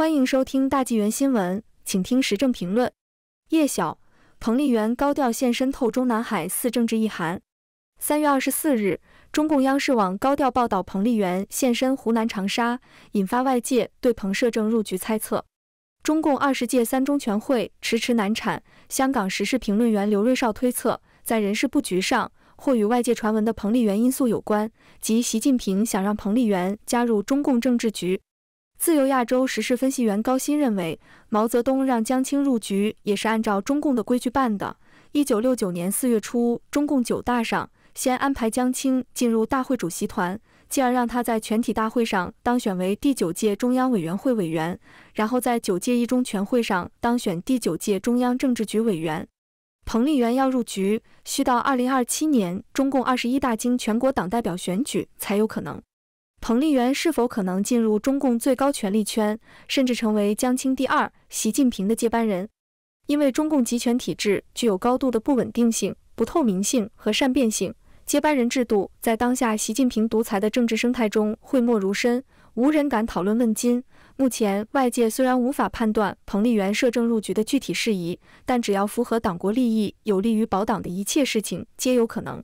欢迎收听大纪元新闻，请听时政评论。叶晓、彭丽媛高调现身透中南海四政治意涵。三月二十四日，中共央视网高调报道彭丽媛现身湖南长沙，引发外界对彭摄政入局猜测。中共二十届三中全会迟迟难产，香港时事评论员刘瑞绍推测，在人事布局上或与外界传闻的彭丽媛因素有关，即习近平想让彭丽媛加入中共政治局。自由亚洲时事分析员高鑫认为，毛泽东让江青入局也是按照中共的规矩办的。一九六九年四月初，中共九大上，先安排江青进入大会主席团，继而让他在全体大会上当选为第九届中央委员会委员，然后在九届一中全会上当选第九届中央政治局委员。彭丽媛要入局，需到二零二七年中共二十一大经全国党代表选举才有可能。彭丽媛是否可能进入中共最高权力圈，甚至成为江青第二、习近平的接班人？因为中共集权体制具有高度的不稳定性、不透明性和善变性，接班人制度在当下习近平独裁的政治生态中讳莫如深，无人敢讨论问津。目前外界虽然无法判断彭丽媛摄政入局的具体事宜，但只要符合党国利益、有利于保党的一切事情皆有可能。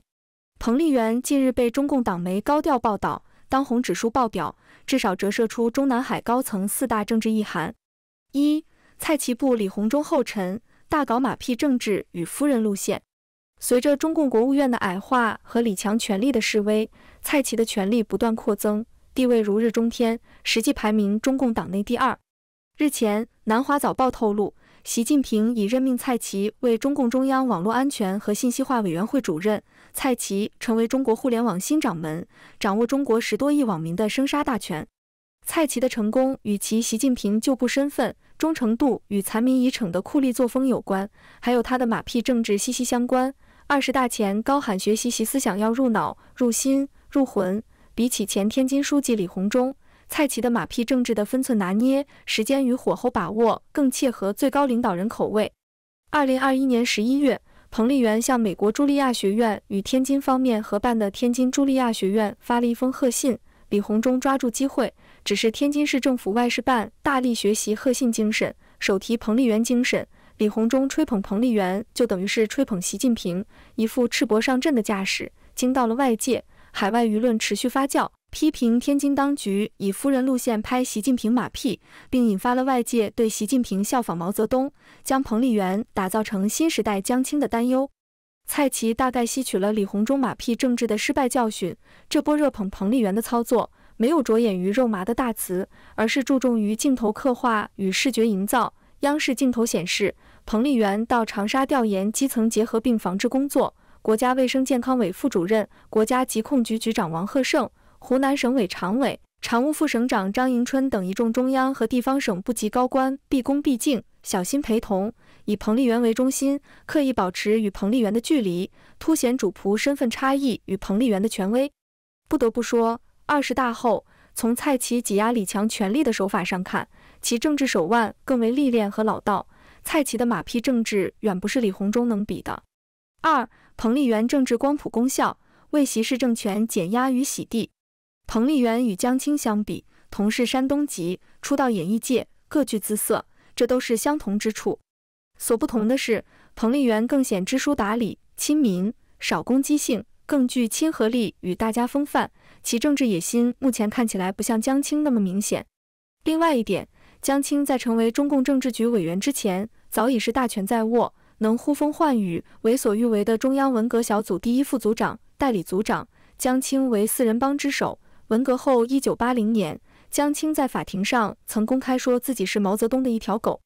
彭丽媛近日被中共党媒高调报道。当红指数爆表，至少折射出中南海高层四大政治意涵：一、蔡奇步李鸿忠后尘，大搞马屁政治与夫人路线。随着中共国务院的矮化和李强权力的示威，蔡奇的权力不断扩增，地位如日中天，实际排名中共党内第二。日前，《南华早报》透露，习近平已任命蔡奇为中共中央网络安全和信息化委员会主任。蔡奇成为中国互联网新掌门，掌握中国十多亿网民的生杀大权。蔡奇的成功与其习近平旧部身份、忠诚度与残民以逞的酷吏作风有关，还有他的马屁政治息息相关。二十大前高喊学习习思想要入脑、入心、入魂，比起前天津书记李鸿忠，蔡奇的马屁政治的分寸拿捏、时间与火候把握更切合最高领导人口味。二零二一年十一月。彭丽媛向美国茱莉亚学院与天津方面合办的天津茱莉亚学院发了一封贺信。李鸿忠抓住机会，指示天津市政府外事办大力学习贺信精神，手提彭丽媛精神。李鸿忠吹捧彭丽媛，就等于是吹捧习近平，一副赤膊上阵的架势，惊到了外界，海外舆论持续发酵。批评天津当局以“夫人路线”拍习近平马屁，并引发了外界对习近平效仿毛泽东将彭丽媛打造成新时代江青的担忧。蔡奇大概吸取了李鸿忠马屁政治的失败教训，这波热捧彭丽媛的操作没有着眼于肉麻的大词，而是注重于镜头刻画与视觉营造。央视镜头显示，彭丽媛到长沙调研基层结核病防治工作。国家卫生健康委副主任、国家疾控局局长王贺胜。湖南省委常委、常务副省长张迎春等一众中央和地方省部级高官毕恭毕敬、小心陪同，以彭丽媛为中心，刻意保持与彭丽媛的距离，凸显主仆身份差异与彭丽媛的权威。不得不说，二十大后，从蔡奇挤压李强权力的手法上看，其政治手腕更为历练和老道。蔡奇的马屁政治远不是李鸿忠能比的。二、彭丽媛政治光谱功效为习氏政权减压与洗地。彭丽媛与江青相比，同是山东籍，出道演艺界各具姿色，这都是相同之处。所不同的是，彭丽媛更显知书达理、亲民，少攻击性，更具亲和力与大家风范。其政治野心目前看起来不像江青那么明显。另外一点，江青在成为中共政治局委员之前，早已是大权在握，能呼风唤雨、为所欲为的中央文革小组第一副组长、代理组长。江青为四人帮之首。文革后，一九八零年，江青在法庭上曾公开说自己是毛泽东的一条狗。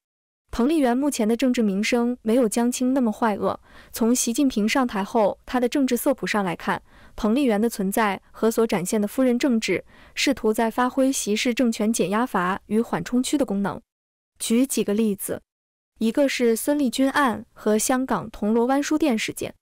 彭丽媛目前的政治名声没有江青那么坏恶。从习近平上台后他的政治色谱上来看，彭丽媛的存在和所展现的“夫人政治”，试图在发挥习氏政权减压阀与缓冲区的功能。举几个例子，一个是孙立军案和香港铜锣湾书店事件。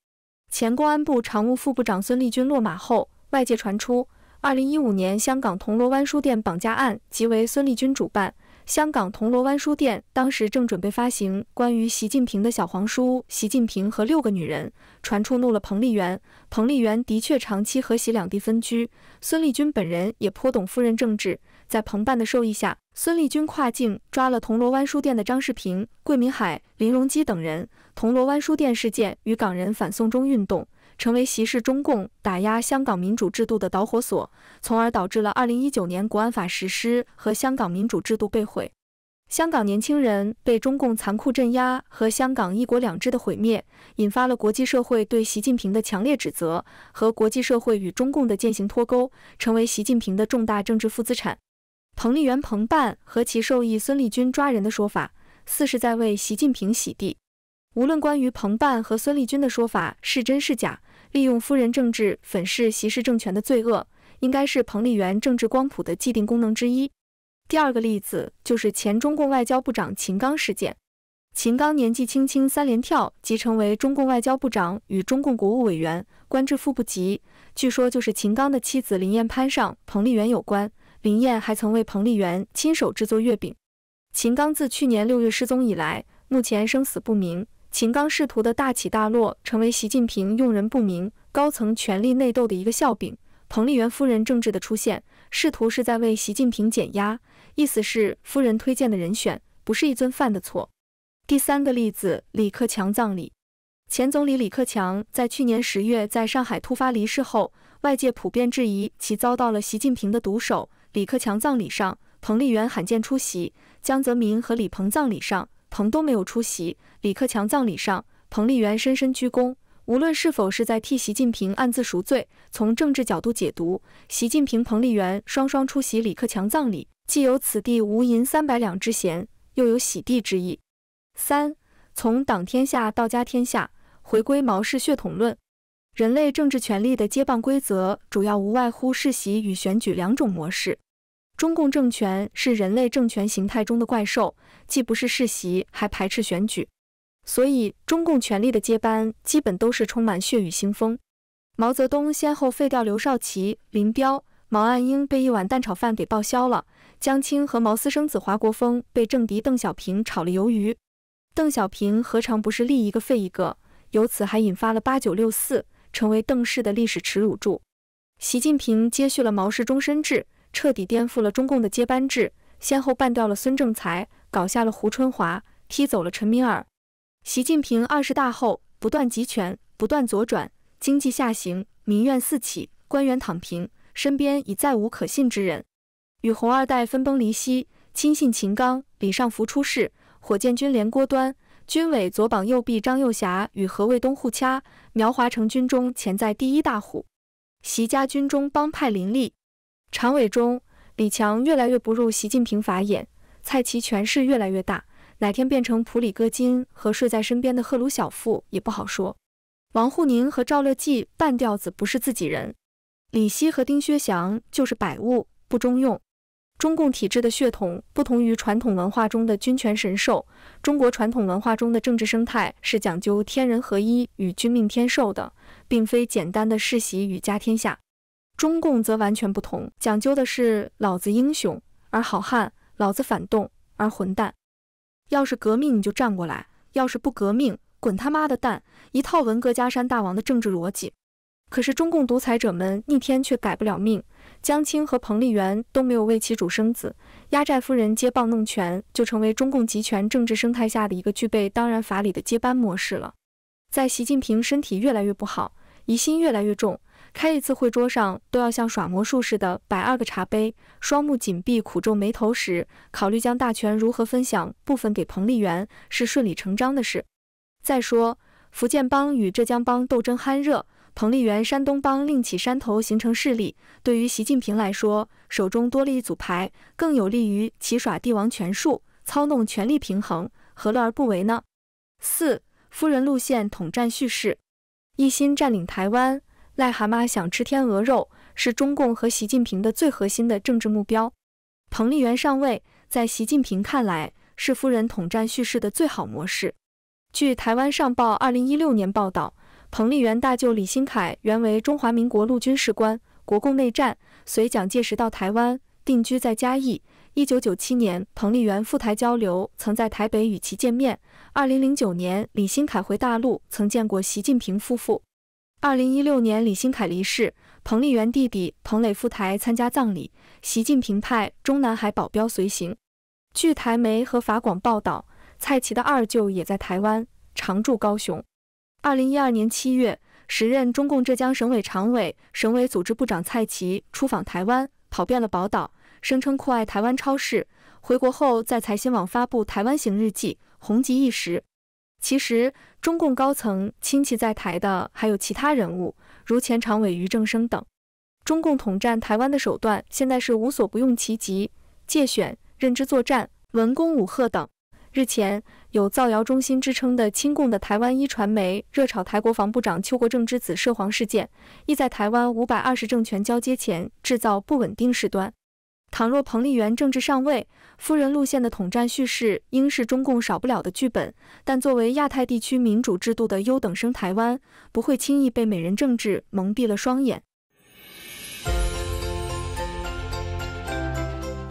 前公安部常务副部长孙立军落马后，外界传出。二零一五年，香港铜锣湾书店绑架案即为孙立军主办。香港铜锣湾书店当时正准备发行关于习近平的小黄书《习近平和六个女人》，传出怒了彭丽媛。彭丽媛的确长期和习两地分居。孙立军本人也颇懂夫人政治，在彭办的授意下，孙立军跨境抓了铜锣湾书店的张世平、桂明海、林隆基等人。铜锣湾书店事件与港人反送中运动。成为袭视中共、打压香港民主制度的导火索，从而导致了二零一九年国安法实施和香港民主制度被毁。香港年轻人被中共残酷镇压和香港一国两制的毁灭，引发了国际社会对习近平的强烈指责和国际社会与中共的渐行脱钩，成为习近平的重大政治负资产。彭丽媛、彭半和其授意孙立军抓人的说法，似是在为习近平洗地。无论关于彭半和孙立军的说法是真是假。利用夫人政治粉饰习氏政权的罪恶，应该是彭丽媛政治光谱的既定功能之一。第二个例子就是前中共外交部长秦刚事件。秦刚年纪轻轻三连跳，即成为中共外交部长与中共国务委员，官至副部级。据说就是秦刚的妻子林燕攀上彭丽媛有关。林燕还曾为彭丽媛亲手制作月饼。秦刚自去年六月失踪以来，目前生死不明。秦刚仕途的大起大落，成为习近平用人不明、高层权力内斗的一个笑柄。彭丽媛夫人政治的出现，仕途是在为习近平减压，意思是夫人推荐的人选不是一尊犯的错。第三个例子，李克强葬礼。前总理李克强在去年十月在上海突发离世后，外界普遍质疑其遭到了习近平的毒手。李克强葬礼上，彭丽媛罕见出席；江泽民和李鹏葬礼上。彭都没有出席李克强葬礼上，彭丽媛深深鞠躬。无论是否是在替习近平暗自赎罪，从政治角度解读，习近平、彭丽媛双双出席李克强葬礼，既有此地无银三百两之嫌，又有洗地之意。三，从党天下到家天下，回归毛氏血统论，人类政治权力的接棒规则主要无外乎世袭与选举两种模式。中共政权是人类政权形态中的怪兽，既不是世袭，还排斥选举，所以中共权力的接班基本都是充满血雨腥风。毛泽东先后废掉刘少奇、林彪，毛岸英被一碗蛋炒饭给报销了，江青和毛私生子华国锋被政敌邓小平炒了鱿鱼，邓小平何尝不是立一个废一个？由此还引发了八九六四，成为邓氏的历史耻辱柱。习近平接续了毛氏终身制。彻底颠覆了中共的接班制，先后办掉了孙政才，搞下了胡春华，踢走了陈敏尔。习近平二十大后不断集权，不断左转，经济下行，民怨四起，官员躺平，身边已再无可信之人。与红二代分崩离析，亲信秦刚、李尚福出事，火箭军连郭端，军委左膀右臂张幼侠与何卫东互掐，苗华成军中潜在第一大虎，习家军中帮派林立。常委中，李强越来越不入习近平法眼，蔡奇权势越来越大，哪天变成普里戈金和睡在身边的赫鲁晓夫也不好说。王沪宁和赵乐际半吊子不是自己人，李希和丁薛祥就是百物不中用。中共体制的血统不同于传统文化中的君权神授，中国传统文化中的政治生态是讲究天人合一与君命天授的，并非简单的世袭与家天下。中共则完全不同，讲究的是老子英雄，而好汉；老子反动，而混蛋。要是革命你就站过来，要是不革命滚他妈的蛋！一套文革家山大王的政治逻辑。可是中共独裁者们逆天却改不了命，江青和彭丽媛都没有为其主生子，压寨夫人接棒弄权，就成为中共集权政治生态下的一个具备当然法理的接班模式了。在习近平身体越来越不好，疑心越来越重。开一次会，桌上都要像耍魔术似的摆二个茶杯，双目紧闭，苦皱眉头时，考虑将大权如何分享，部分给彭丽媛是顺理成章的事。再说，福建帮与浙江帮斗争酣热，彭丽媛山东帮另起山头，形成势力，对于习近平来说，手中多了一组牌，更有利于齐耍帝王权术，操弄权力平衡，何乐而不为呢？四夫人路线统战叙事，一心占领台湾。癞蛤蟆想吃天鹅肉是中共和习近平的最核心的政治目标。彭丽媛上位，在习近平看来是夫人统战叙事的最好模式。据《台湾商报》二零一六年报道，彭丽媛大舅李新凯原为中华民国陆军士官，国共内战随蒋介石到台湾定居在嘉义。一九九七年彭丽媛赴台交流，曾在台北与其见面。二零零九年李新凯回大陆，曾见过习近平夫妇。二零一六年，李新凯离世，彭丽媛弟弟彭磊赴台参加葬礼，习近平派中南海保镖随行。据台媒和法广报道，蔡奇的二舅也在台湾，常驻高雄。二零一二年七月，时任中共浙江省委常委、省委组织部长蔡奇出访台湾，跑遍了宝岛，声称酷爱台湾超市。回国后，在财新网发布《台湾行日记》，红极一时。其实，中共高层亲戚在台的还有其他人物，如前常委于正声等。中共统战台湾的手段现在是无所不用其极，借选、认知作战、文攻武赫等。日前，有造谣中心之称的亲共的台湾一传媒热炒台国防部长邱国正之子涉黄事件，意在台湾五百二十政权交接前制造不稳定事端。倘若彭丽媛政治上位，夫人路线的统战叙事应是中共少不了的剧本。但作为亚太地区民主制度的优等生，台湾不会轻易被美人政治蒙蔽了双眼。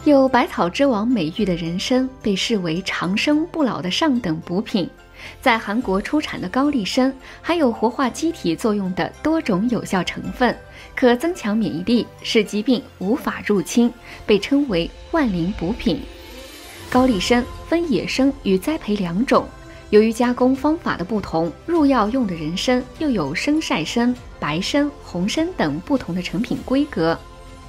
有百草之王美誉的人参，被视为长生不老的上等补品。在韩国出产的高丽参含有活化机体作用的多种有效成分，可增强免疫力，使疾病无法入侵，被称为万灵补品。高丽参分野生与栽培两种，由于加工方法的不同，入药用的人参又有生晒参、白参、红参等不同的成品规格。